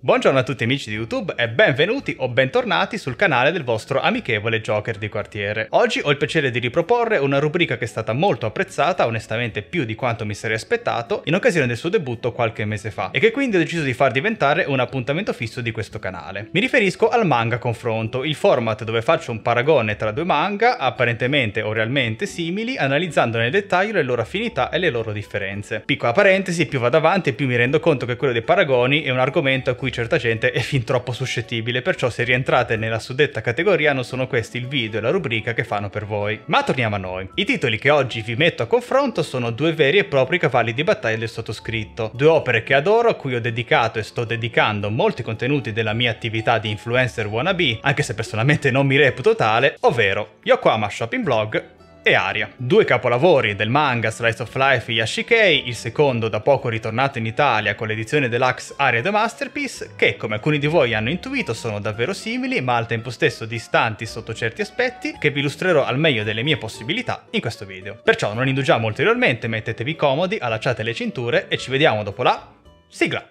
Buongiorno a tutti amici di YouTube e benvenuti o bentornati sul canale del vostro amichevole Joker di quartiere. Oggi ho il piacere di riproporre una rubrica che è stata molto apprezzata, onestamente più di quanto mi sarei aspettato, in occasione del suo debutto qualche mese fa, e che quindi ho deciso di far diventare un appuntamento fisso di questo canale. Mi riferisco al manga confronto, il format dove faccio un paragone tra due manga, apparentemente o realmente simili, analizzando nel dettaglio le loro affinità e le loro differenze. Piccola parentesi, più vado avanti più mi rendo conto che quello dei paragoni è un argomento a cui cui certa gente è fin troppo suscettibile, perciò se rientrate nella suddetta categoria non sono questi il video e la rubrica che fanno per voi. Ma torniamo a noi. I titoli che oggi vi metto a confronto sono due veri e propri cavalli di battaglia del sottoscritto, due opere che adoro, a cui ho dedicato e sto dedicando molti contenuti della mia attività di influencer wannabe, anche se personalmente non mi reputo tale, ovvero Yokohama Shopping Blog e Aria, due capolavori del manga Slice of Life Yashikei, il secondo da poco ritornato in Italia con l'edizione deluxe Aria The Masterpiece, che come alcuni di voi hanno intuito sono davvero simili ma al tempo stesso distanti sotto certi aspetti che vi illustrerò al meglio delle mie possibilità in questo video. Perciò non indugiamo ulteriormente, mettetevi comodi, allacciate le cinture e ci vediamo dopo la sigla!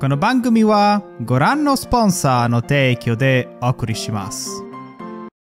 この番組はご覧のスポンサーの提供でお送りします。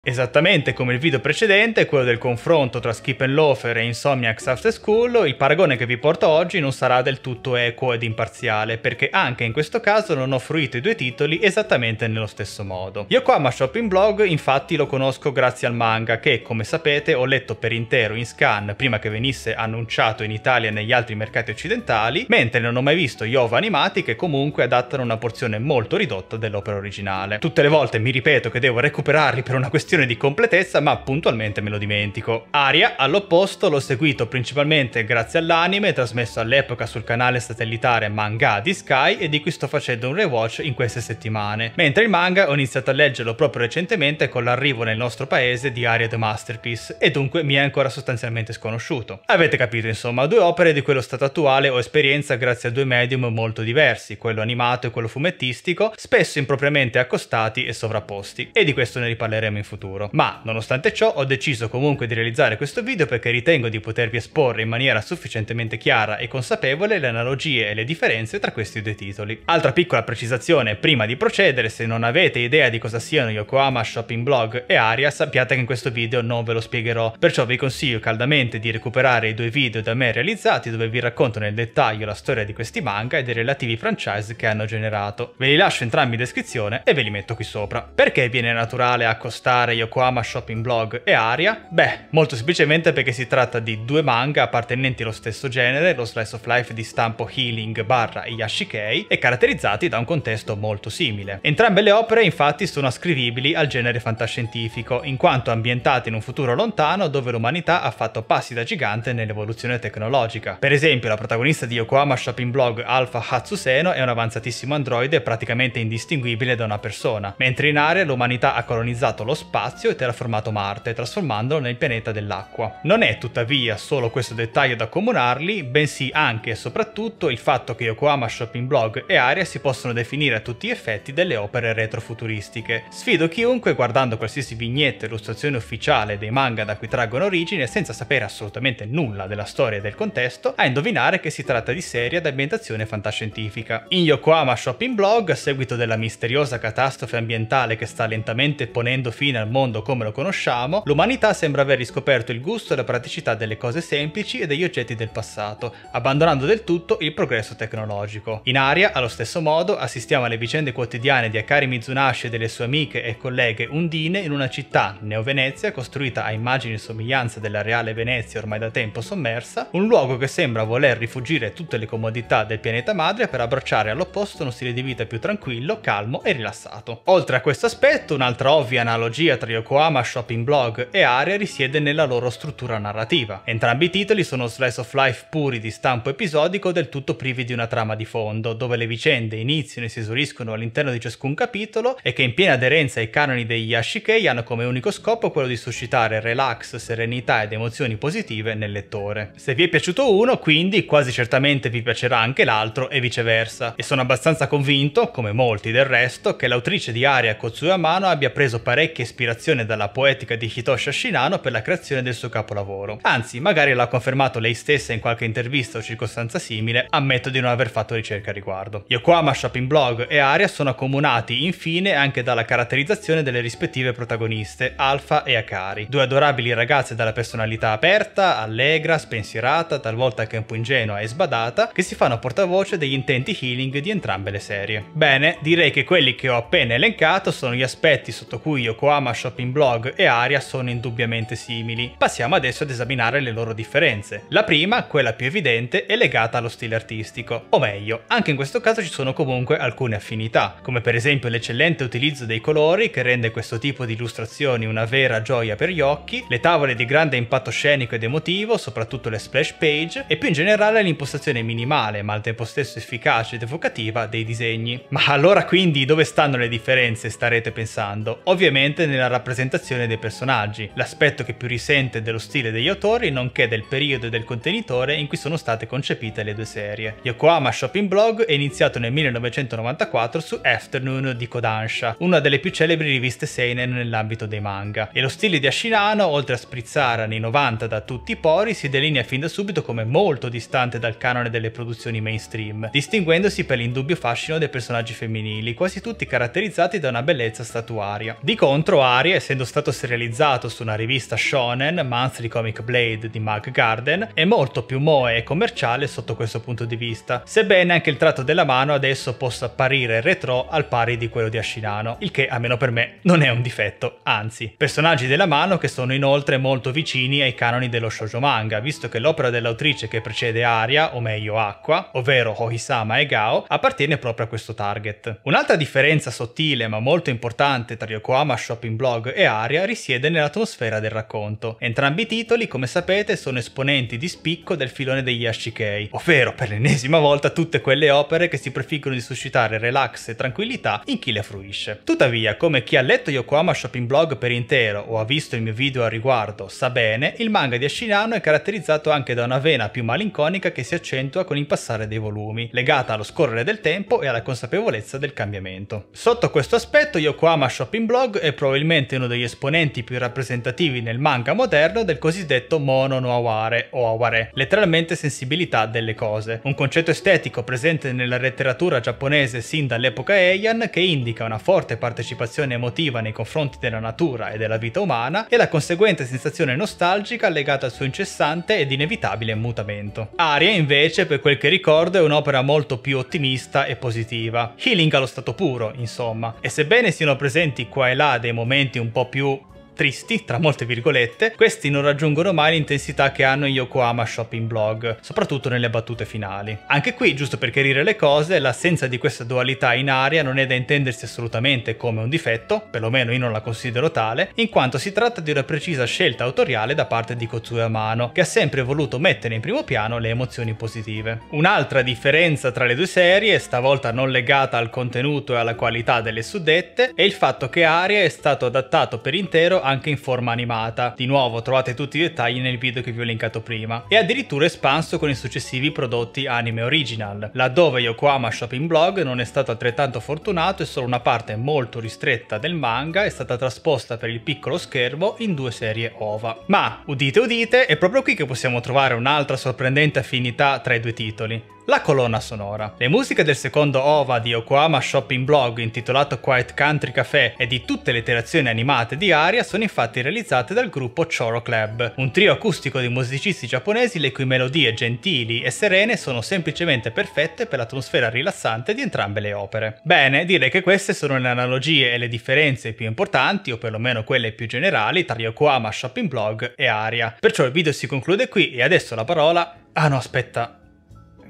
Esattamente come il video precedente, quello del confronto tra Skip and Loafer e Insomniacs After School, il paragone che vi porto oggi non sarà del tutto equo ed imparziale, perché anche in questo caso non ho fruito i due titoli esattamente nello stesso modo. Io qua ma Shopping Blog infatti lo conosco grazie al manga che, come sapete, ho letto per intero in scan prima che venisse annunciato in Italia e negli altri mercati occidentali, mentre non ho mai visto gli OVA animati che comunque adattano una porzione molto ridotta dell'opera originale. Tutte le volte mi ripeto che devo recuperarli per una questione questione di completezza, ma puntualmente me lo dimentico. Aria, all'opposto, l'ho seguito principalmente grazie all'anime, trasmesso all'epoca sul canale satellitare Manga di Sky e di cui sto facendo un rewatch in queste settimane. Mentre il manga ho iniziato a leggerlo proprio recentemente con l'arrivo nel nostro paese di Aria The Masterpiece, e dunque mi è ancora sostanzialmente sconosciuto. Avete capito, insomma, due opere di quello stato attuale ho esperienza grazie a due medium molto diversi, quello animato e quello fumettistico, spesso impropriamente accostati e sovrapposti, e di questo ne riparleremo in futuro futuro. Ma nonostante ciò ho deciso comunque di realizzare questo video perché ritengo di potervi esporre in maniera sufficientemente chiara e consapevole le analogie e le differenze tra questi due titoli. Altra piccola precisazione prima di procedere, se non avete idea di cosa siano Yokohama Shopping Blog e Aria, sappiate che in questo video non ve lo spiegherò, perciò vi consiglio caldamente di recuperare i due video da me realizzati dove vi racconto nel dettaglio la storia di questi manga e dei relativi franchise che hanno generato. Ve li lascio entrambi in descrizione e ve li metto qui sopra. Perché viene naturale accostare Yokohama Shopping Blog e Aria? Beh, molto semplicemente perché si tratta di due manga appartenenti allo stesso genere, lo slice of life di stampo healing barra Yashikei, e caratterizzati da un contesto molto simile. Entrambe le opere infatti sono ascrivibili al genere fantascientifico, in quanto ambientate in un futuro lontano dove l'umanità ha fatto passi da gigante nell'evoluzione tecnologica. Per esempio, la protagonista di Yokohama Shopping Blog Alpha Hatsuseno è un avanzatissimo androide praticamente indistinguibile da una persona, mentre in Aria l'umanità ha colonizzato lo spazio spazio e terraformato Marte, trasformandolo nel pianeta dell'acqua. Non è tuttavia solo questo dettaglio da accomunarli, bensì anche e soprattutto il fatto che Yokohama Shopping Blog e Aria si possono definire a tutti gli effetti delle opere retrofuturistiche. Sfido chiunque guardando qualsiasi vignetta e illustrazione ufficiale dei manga da cui traggono origine senza sapere assolutamente nulla della storia e del contesto a indovinare che si tratta di serie ad ambientazione fantascientifica. In Yokohama Shopping Blog, a seguito della misteriosa catastrofe ambientale che sta lentamente ponendo fine al mondo come lo conosciamo, l'umanità sembra aver riscoperto il gusto e la praticità delle cose semplici e degli oggetti del passato, abbandonando del tutto il progresso tecnologico. In aria, allo stesso modo, assistiamo alle vicende quotidiane di Akari Mizunashi e delle sue amiche e colleghe undine in una città, Neo-Venezia, costruita a immagini e somiglianze della reale Venezia ormai da tempo sommersa, un luogo che sembra voler rifugire tutte le comodità del pianeta madre per abbracciare all'opposto uno stile di vita più tranquillo, calmo e rilassato. Oltre a questo aspetto, un'altra ovvia analogia trilogia tra Yokohama Shopping Blog e Aria risiede nella loro struttura narrativa. Entrambi i titoli sono slice of life puri di stampo episodico del tutto privi di una trama di fondo, dove le vicende iniziano e si esauriscono all'interno di ciascun capitolo e che in piena aderenza ai canoni degli Yashikei hanno come unico scopo quello di suscitare relax, serenità ed emozioni positive nel lettore. Se vi è piaciuto uno, quindi quasi certamente vi piacerà anche l'altro e viceversa. E sono abbastanza convinto, come molti del resto, che l'autrice di Aria Kotsuya abbia preso parecchie ispirazioni ispirazione dalla poetica di Hitoshi Shinano per la creazione del suo capolavoro. Anzi, magari l'ha confermato lei stessa in qualche intervista o circostanza simile, ammetto di non aver fatto ricerca a riguardo. Yokohama Shopping Blog e Aria sono accomunati infine anche dalla caratterizzazione delle rispettive protagoniste, Alfa e Akari, due adorabili ragazze dalla personalità aperta, allegra, spensierata, talvolta anche un po' ingenua e sbadata, che si fanno portavoce degli intenti healing di entrambe le serie. Bene, direi che quelli che ho appena elencato sono gli aspetti sotto cui Yokohama Shopping Blog e Aria sono indubbiamente simili. Passiamo adesso ad esaminare le loro differenze. La prima, quella più evidente, è legata allo stile artistico. O meglio, anche in questo caso ci sono comunque alcune affinità, come per esempio l'eccellente utilizzo dei colori che rende questo tipo di illustrazioni una vera gioia per gli occhi, le tavole di grande impatto scenico ed emotivo, soprattutto le splash page, e più in generale l'impostazione minimale, ma al tempo stesso efficace ed evocativa dei disegni. Ma allora quindi dove stanno le differenze, starete pensando? Ovviamente nella nella rappresentazione dei personaggi, l'aspetto che più risente dello stile degli autori nonché del periodo e del contenitore in cui sono state concepite le due serie. Yokohama Shopping Blog è iniziato nel 1994 su Afternoon di Kodansha, una delle più celebri riviste seinen nell'ambito dei manga, e lo stile di Ashinano, oltre a sprizzare anni 90 da tutti i pori, si delinea fin da subito come molto distante dal canone delle produzioni mainstream, distinguendosi per l'indubbio fascino dei personaggi femminili, quasi tutti caratterizzati da una bellezza statuaria. Di contro ha Mari, essendo stato serializzato su una rivista shonen, Monthly Comic Blade di Mag Garden, è molto più moe e commerciale sotto questo punto di vista, sebbene anche il tratto della mano adesso possa apparire retro al pari di quello di Ashinano, il che almeno per me non è un difetto, anzi. Personaggi della mano che sono inoltre molto vicini ai canoni dello shoujo manga, visto che l'opera dell'autrice che precede Aria, o meglio Acqua, ovvero Hohisama e Gao, appartiene proprio a questo target. Un'altra differenza sottile ma molto importante tra Yokohama Shopping Block blog e Aria risiede nell'atmosfera del racconto. Entrambi i titoli, come sapete, sono esponenti di spicco del filone degli Ashikei, ovvero per l'ennesima volta tutte quelle opere che si prefiggono di suscitare relax e tranquillità in chi le fruisce. Tuttavia, come chi ha letto Yokohama Shopping Blog per intero o ha visto il mio video al riguardo sa bene, il manga di Ashinano è caratterizzato anche da una vena più malinconica che si accentua con il passare dei volumi, legata allo scorrere del tempo e alla consapevolezza del cambiamento. Sotto questo aspetto, Yokohama Shopping Blog è probabilmente probabilmente uno degli esponenti più rappresentativi nel manga moderno del cosiddetto mono no aware o aware, letteralmente sensibilità delle cose, un concetto estetico presente nella letteratura giapponese sin dall'epoca Eian che indica una forte partecipazione emotiva nei confronti della natura e della vita umana e la conseguente sensazione nostalgica legata al suo incessante ed inevitabile mutamento. Aria invece, per quel che ricordo, è un'opera molto più ottimista e positiva, healing allo stato puro, insomma, e sebbene siano presenti qua e là dei momenti elementi un po' più tristi, tra molte virgolette, questi non raggiungono mai l'intensità che hanno in Yokohama Shopping Blog, soprattutto nelle battute finali. Anche qui, giusto per chiarire le cose, l'assenza di questa dualità in aria non è da intendersi assolutamente come un difetto, perlomeno io non la considero tale, in quanto si tratta di una precisa scelta autoriale da parte di Kotsue Amano, che ha sempre voluto mettere in primo piano le emozioni positive. Un'altra differenza tra le due serie, stavolta non legata al contenuto e alla qualità delle suddette, è il fatto che Aria è stato adattato per intero anche in forma animata. Di nuovo trovate tutti i dettagli nel video che vi ho linkato prima. E addirittura espanso con i successivi prodotti anime original, laddove Yokohama Shopping Blog non è stato altrettanto fortunato e solo una parte molto ristretta del manga è stata trasposta per il piccolo schermo in due serie OVA. Ma, udite udite, è proprio qui che possiamo trovare un'altra sorprendente affinità tra i due titoli la colonna sonora. Le musiche del secondo OVA di Yokohama Shopping Blog intitolato Quiet Country Café e di tutte le iterazioni animate di Aria sono infatti realizzate dal gruppo Choro Club, un trio acustico di musicisti giapponesi le cui melodie gentili e serene sono semplicemente perfette per l'atmosfera rilassante di entrambe le opere. Bene, direi che queste sono le analogie e le differenze più importanti, o perlomeno quelle più generali, tra Yokohama Shopping Blog e Aria. Perciò il video si conclude qui e adesso la parola... Ah no, aspetta,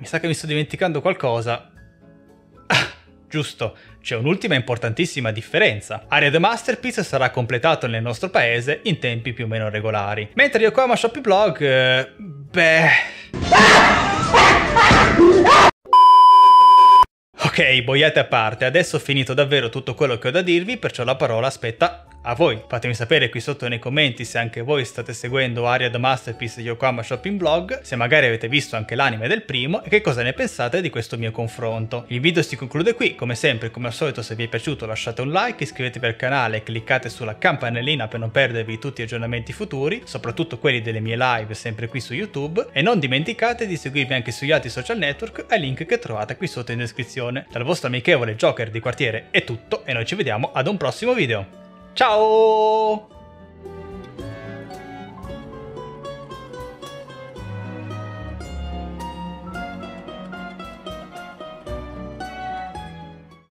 mi sa che mi sto dimenticando qualcosa. Ah, giusto, c'è un'ultima importantissima differenza. Area the Masterpiece sarà completato nel nostro paese in tempi più o meno regolari. Mentre io qua Yokohama Shopping Blog... Eh, beh... Ok, boiate a parte, adesso ho finito davvero tutto quello che ho da dirvi, perciò la parola aspetta a voi. Fatemi sapere qui sotto nei commenti se anche voi state seguendo Aria the Masterpiece Yokohama Shopping Blog, se magari avete visto anche l'anime del primo e che cosa ne pensate di questo mio confronto. Il video si conclude qui, come sempre, come al solito se vi è piaciuto lasciate un like, iscrivetevi al canale e cliccate sulla campanellina per non perdervi tutti gli aggiornamenti futuri, soprattutto quelli delle mie live sempre qui su YouTube e non dimenticate di seguirmi anche sugli altri social network ai link che trovate qui sotto in descrizione. Dal vostro amichevole Joker di quartiere è tutto e noi ci vediamo ad un prossimo video. ciao。